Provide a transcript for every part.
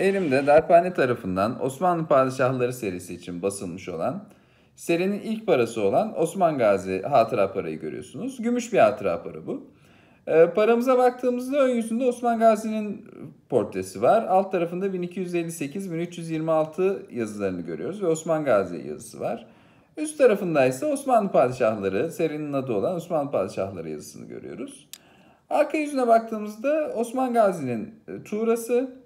Elimde Darphane tarafından Osmanlı Padişahları serisi için basılmış olan serinin ilk parası olan Osman Gazi hatıra parayı görüyorsunuz. Gümüş bir hatıra para bu. E, paramıza baktığımızda ön yüzünde Osman Gazi'nin portresi var. Alt tarafında 1258-1326 yazılarını görüyoruz ve Osman Gazi yazısı var. Üst tarafında ise Osmanlı Padişahları, serinin adı olan Osmanlı Padişahları yazısını görüyoruz. Arka yüzüne baktığımızda Osman Gazi'nin e, tuğrası,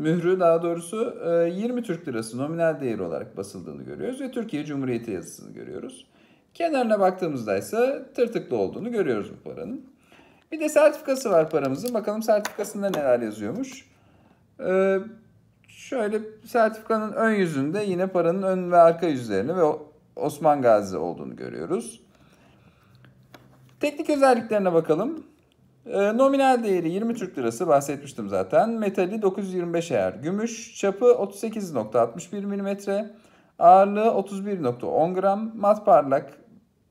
mührü daha doğrusu 20 e, Türk lirası nominal değeri olarak basıldığını görüyoruz ve Türkiye Cumhuriyeti yazısını görüyoruz. Kenarına baktığımızda ise tırtıklı olduğunu görüyoruz bu paranın. Bir de sertifikası var paramızın. Bakalım sertifikasında neler yazıyormuş. Ee, şöyle sertifikanın ön yüzünde yine paranın ön ve arka yüzlerini ve Osman Gazi olduğunu görüyoruz. Teknik özelliklerine bakalım. Ee, nominal değeri 20 Türk Lirası bahsetmiştim zaten. Metali 925 eğer. Gümüş çapı 38.61 mm. Ağırlığı 31.10 gram. Mat parlak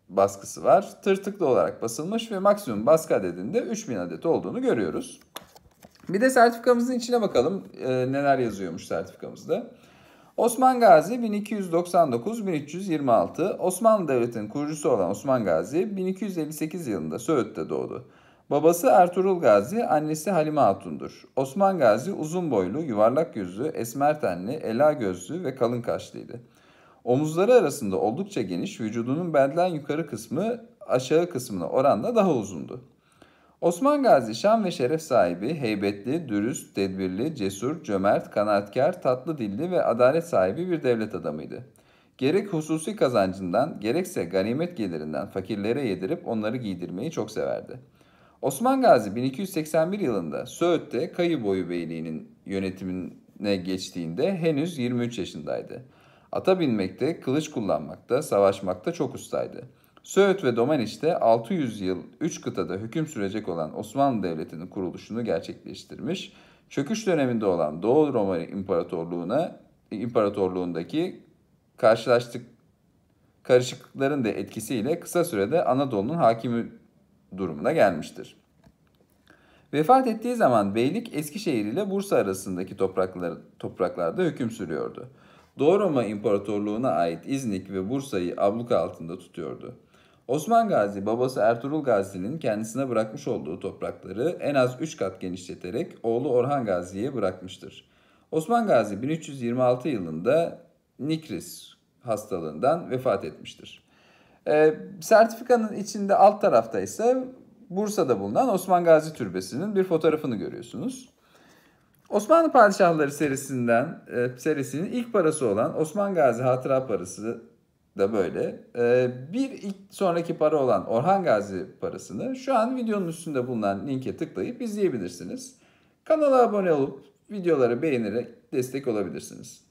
baskısı var. Tırtıklı olarak basılmış ve maksimum baskı adedinde 3000 adet olduğunu görüyoruz. Bir de sertifikamızın içine bakalım e, neler yazıyormuş sertifikamızda. Osman Gazi 1299-1326 Osmanlı Devleti'nin kurucusu olan Osman Gazi 1258 yılında Söğüt'te doğdu. Babası Ertuğrul Gazi, annesi Halime Hatun'dur. Osman Gazi uzun boylu, yuvarlak yüzlü, esmer tenli, ela gözlü ve kalın kaşlıydı. Omuzları arasında oldukça geniş, vücudunun belden yukarı kısmı aşağı kısmına oranla daha uzundu. Osman Gazi şan ve şeref sahibi, heybetli, dürüst, tedbirli, cesur, cömert, kanaatkar, tatlı dilli ve adalet sahibi bir devlet adamıydı. Gerek hususi kazancından gerekse ganimet gelirinden fakirlere yedirip onları giydirmeyi çok severdi.'' Osman Gazi 1281 yılında Söğüt'te Kayıboyu Beyliği'nin yönetimine geçtiğinde henüz 23 yaşındaydı. Ata binmekte, kılıç kullanmakta, savaşmakta çok ustaydı. Söğüt ve Domaniç'te 600 yıl 3 kıtada hüküm sürecek olan Osmanlı Devleti'nin kuruluşunu gerçekleştirmiş, çöküş döneminde olan Doğu Roma İmparatorluğu'na İmparatorluğundaki karşılaştık karışıklıkların da etkisiyle kısa sürede Anadolu'nun hakimi durumuna gelmiştir. Vefat ettiği zaman beylik Eskişehir ile Bursa arasındaki topraklar, topraklarda hüküm sürüyordu. Doğu Roma İmparatorluğu'na ait İznik ve Bursa'yı abluk altında tutuyordu. Osman Gazi babası Ertuğrul Gazi'nin kendisine bırakmış olduğu toprakları en az 3 kat genişleterek oğlu Orhan Gazi'ye bırakmıştır. Osman Gazi 1326 yılında Nikris hastalığından vefat etmiştir. E, sertifikanın içinde alt tarafta ise Bursa'da bulunan Osman Gazi Türbesi'nin bir fotoğrafını görüyorsunuz. Osmanlı Padişahları serisinden e, serisinin ilk parası olan Osman Gazi Hatıra Parası da böyle. E, bir ilk sonraki para olan Orhan Gazi parasını şu an videonun üstünde bulunan linke tıklayıp izleyebilirsiniz. Kanala abone olup videoları beğenerek destek olabilirsiniz.